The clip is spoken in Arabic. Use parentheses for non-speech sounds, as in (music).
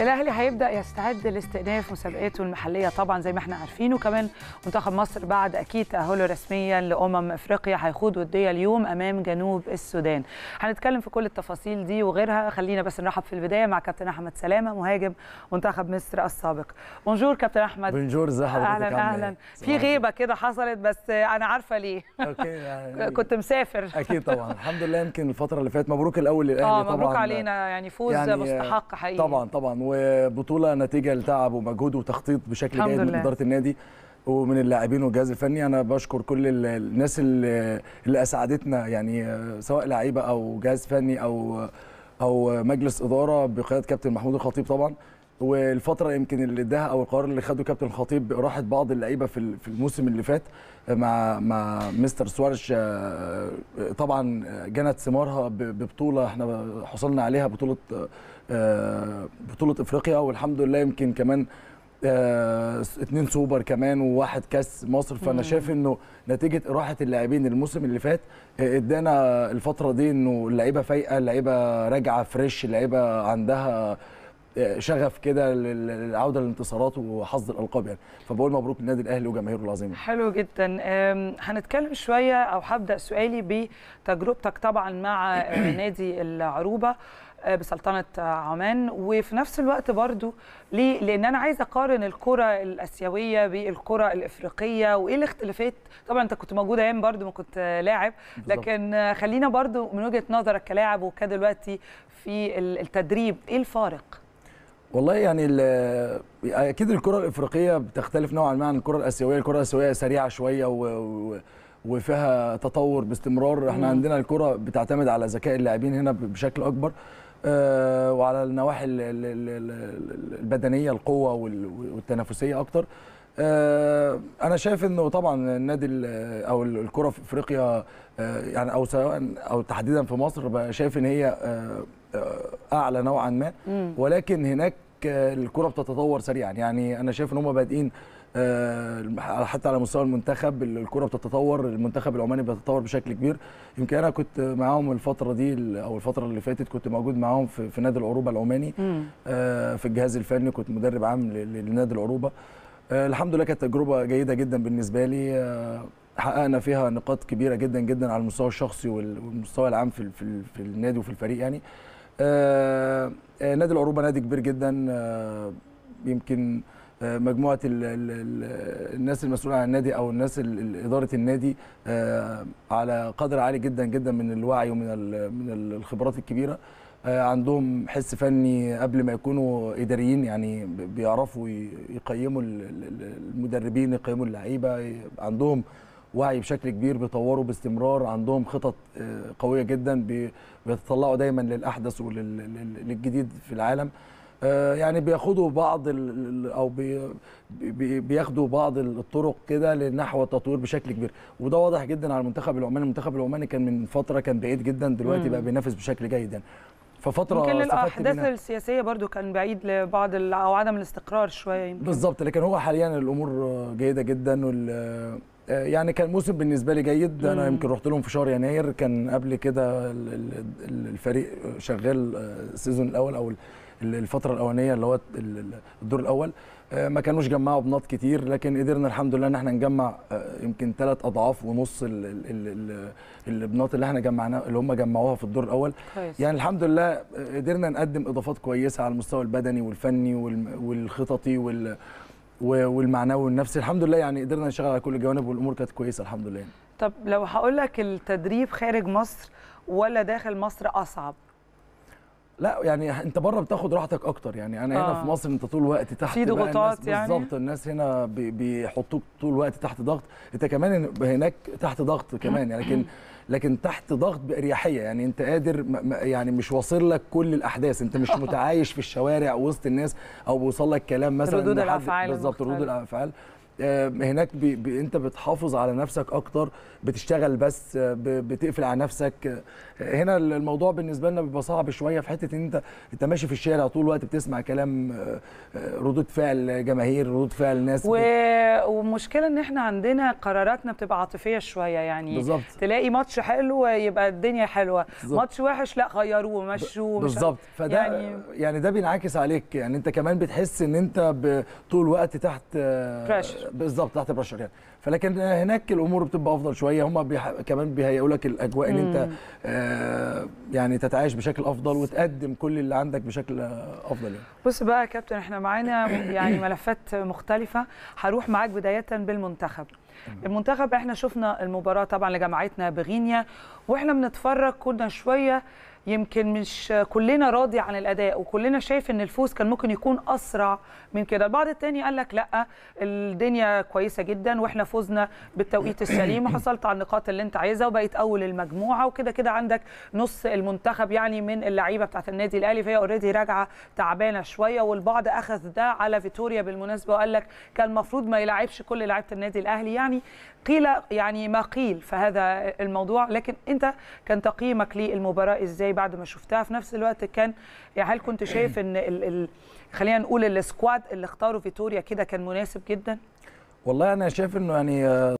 الاهلي هيبدا يستعد لاستئناف مسابقاته المحليه طبعا زي ما احنا عارفين وكمان منتخب مصر بعد اكيد تاهله رسميا لامم افريقيا هيخوض وديه اليوم امام جنوب السودان هنتكلم في كل التفاصيل دي وغيرها خلينا بس نرحب في البدايه مع كابتن احمد سلامه مهاجم منتخب مصر السابق بونجور كابتن احمد بونجور ازي حضرتك اهلا إيه؟ اهلا في غيبه كده حصلت بس انا عارفه ليه اوكي (laughs) يعني كنت مسافر اكيد طبعا الحمد لله يمكن الفتره اللي فاتت مبروك الاول للاهلي طبعا اه مبروك علينا يعني فوز يعني مستحق حقيقي طبعا طبعا وبطوله نتيجه لتعب ومجهود وتخطيط بشكل جيد من اداره النادي ومن اللاعبين والجهاز الفني انا بشكر كل الناس اللي, اللي اسعدتنا يعني سواء لعيبه او جهاز فني او او مجلس اداره بقياده كابتن محمود الخطيب طبعا والفتره يمكن اللي اداها او القرار اللي خده كابتن الخطيب راحت بعض اللعيبه في في الموسم اللي فات مع مع مستر سوارش آه، آه، طبعا جنت ثمارها ببطوله احنا حصلنا عليها بطوله آه، بطوله افريقيا والحمد لله يمكن كمان اثنين سوبر كمان وواحد كاس مصر فانا شايف انه نتيجه راحه اللاعبين الموسم اللي فات ادانا الفتره دي انه اللعيبه فايقه اللعيبه راجعه فريش اللعيبه عندها شغف كده للعوده للانتصارات وحظ الالقاب يعني فبقول مبروك للنادي الاهلي وجماهيره العظيمه حلو جدا هنتكلم شويه او هبدا سؤالي بتجربتك طبعا مع (clears throat) نادي العروبه آه، بسلطنه عمان وفي نفس الوقت برضو ليه لان انا عايزه اقارن الكره الاسيويه بالكره الافريقيه وايه الاختلافات طبعا انت كنت موجود ايام برضو ما كنت لاعب لكن خلينا برضو من وجهه نظرك كلاعب وكدلوقتي في التدريب ايه الفارق والله يعني اكيد الكره الافريقيه بتختلف نوعا ما عن الكره الاسيويه الكره الاسيويه سريعه شويه و... وفيها تطور باستمرار احنا مم. عندنا الكره بتعتمد على ذكاء اللاعبين هنا بشكل اكبر آه، وعلى النواحي البدنيه القوه والتنافسيه اكتر آه، انا شايف انه طبعا النادي او الكره في افريقيا آه، يعني او سواء او تحديدا في مصر شايف ان هي اعلى نوعا ما ولكن هناك آه، الكره بتتطور سريعا يعني انا شايف ان هم بادئين آه، حتى على مستوى المنتخب الكره بتتطور المنتخب العماني بيتطور بشكل كبير يمكن انا كنت معاهم الفتره دي او الفتره اللي فاتت كنت موجود معاهم في, في نادي العروبه العماني آه، في الجهاز الفني كنت مدرب عام لنادي العروبه الحمد لله كانت تجربه جيده جدا بالنسبه لي حققنا فيها نقاط كبيره جدا جدا على المستوى الشخصي والمستوى العام في في النادي وفي الفريق يعني آه، آه، نادي العروبه نادي كبير جدا آه، يمكن مجموعه ال ال الناس المسؤوله عن النادي او الناس اداره النادي على قدر عالي جدا جدا من الوعي ومن من الخبرات الكبيره عندهم حس فني قبل ما يكونوا اداريين يعني بيعرفوا يقيموا المدربين يقيموا اللعيبه عندهم وعي بشكل كبير بيطوروا باستمرار عندهم خطط آه، قويه جدا بيتطلعوا دايما للاحدث وللجديد في العالم آه، يعني بياخدوا بعض او بياخدوا بعض الطرق كده لنحو التطوير بشكل كبير وده واضح جدا على المنتخب العماني المنتخب العماني كان من فتره كان بعيد جدا دلوقتي بقى بينافس بشكل جيد يعني ففتره يمكن الاحداث السياسيه برضو كان بعيد لبعض او عدم الاستقرار شويه يمكن بالظبط لكن هو حاليا الامور جيده جدا وال يعني كان موسم بالنسبه لي جيد انا يمكن رحت لهم في شهر يناير كان قبل كده الفريق شغال السيزون الاول او الفتره الاولانيه اللي هو الدور الاول ما كانوش جمعوا بنات كتير لكن قدرنا الحمد لله ان احنا نجمع يمكن ثلاث اضعاف ونص البنات اللي احنا جمعناها اللي هم جمعوها في الدور الاول كويس. يعني الحمد لله قدرنا نقدم اضافات كويسه على المستوى البدني والفني والخططي وال والمعنوي والنفسي الحمد لله يعني قدرنا نشتغل على كل الجوانب والامور كانت كويسه الحمد لله طب لو هقول لك التدريب خارج مصر ولا داخل مصر اصعب لا يعني انت بره بتاخد راحتك اكتر يعني انا آه. هنا في آه. مصر انت طول الوقت تحت في ضغوطات يعني بالظبط الناس هنا بيحطوك طول الوقت تحت ضغط انت كمان هناك تحت ضغط كمان يعني لكن (clears throat) لكن تحت ضغط باريحيه يعني انت قادر يعني مش واصل لك كل الاحداث انت مش (laughs) متعايش في الشوارع وسط الناس او بيوصل لك كلام مثلا ردود الافعال بالظبط ردود الافعال آه، هناك بي بي انت بتحافظ على نفسك اكتر بتشتغل بس آه، بتقفل على نفسك آه، هنا الموضوع بالنسبه لنا بيبقى صعب شويه في حته ان انت انت ماشي في الشارع طول الوقت بتسمع كلام ردود فعل جماهير ردود فعل ناس و... ومشكله ان احنا عندنا قراراتنا بتبقى عاطفيه شويه يعني بالزبط. تلاقي ماتش حلو يبقى الدنيا حلوه بالزبط. ماتش وحش لا غيروه مشوه بالظبط فده يعني... يعني ده بينعكس عليك يعني انت كمان بتحس ان انت طول الوقت تحت بريشر بالظبط تحت برشر يعني فلكن هناك الامور بتبقى افضل شويه هم بيح... كمان بيهيئوا لك الاجواء اللي انت آه يعني تتعايش بشكل افضل وتقدم كل اللي عندك بشكل افضل يعني. بص بقى يا كابتن احنا معانا يعني ملفات مختلفه هروح معاك بدايه بالمنتخب المنتخب احنا شفنا المباراه طبعا لجماعتنا بغينيا واحنا بنتفرج كنا شويه يمكن مش كلنا راضي عن الاداء وكلنا شايف ان الفوز كان ممكن يكون اسرع من كده البعض التاني قال لك لا الدنيا كويسه جدا واحنا فوزنا بالتوقيت (coughs) السليم وحصلت على النقاط اللي انت عايزها وبقيت اول المجموعه وكده كده عندك نص المنتخب يعني من اللعيبه بتاعه النادي الاهلي فهي اوريدي راجعه تعبانه شويه والبعض اخذ ده على فيتوريا بالمناسبه وقال لك كان المفروض ما يلعبش كل لعيبه النادي الاهلي يعني قيل يعني ما قيل في هذا الموضوع لكن انت كان تقييمك للمباراه ازاي ازاي بعد ما شفتها في نفس الوقت كان يعني هل كنت شايف ان ال ال خلينا نقول السكواد اللي اختاره فيتوريا كده كان مناسب جدا والله انا شايف انه يعني آه،